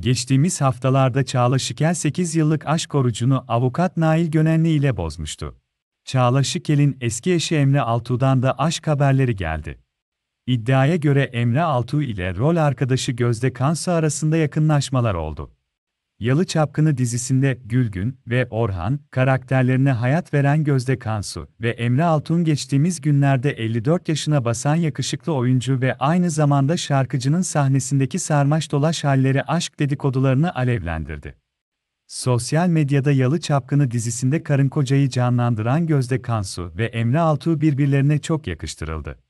Geçtiğimiz haftalarda Çağla Şikel 8 yıllık aşk orucunu avukat Nail Gönenli ile bozmuştu. Çağla Şikel'in eski eşi Emre Altuğ'dan da aşk haberleri geldi. İddiaya göre Emre Altuğ ile rol arkadaşı Gözde Kansu arasında yakınlaşmalar oldu. Yalı Çapkını dizisinde Gülgün ve Orhan karakterlerine hayat veren Gözde Kansu ve Emre Altun geçtiğimiz günlerde 54 yaşına basan yakışıklı oyuncu ve aynı zamanda şarkıcının sahnesindeki sarmaş dolaş halleri aşk dedikodularını alevlendirdi. Sosyal medyada Yalı Çapkını dizisinde karın kocayı canlandıran Gözde Kansu ve Emre Altuğ birbirlerine çok yakıştırıldı.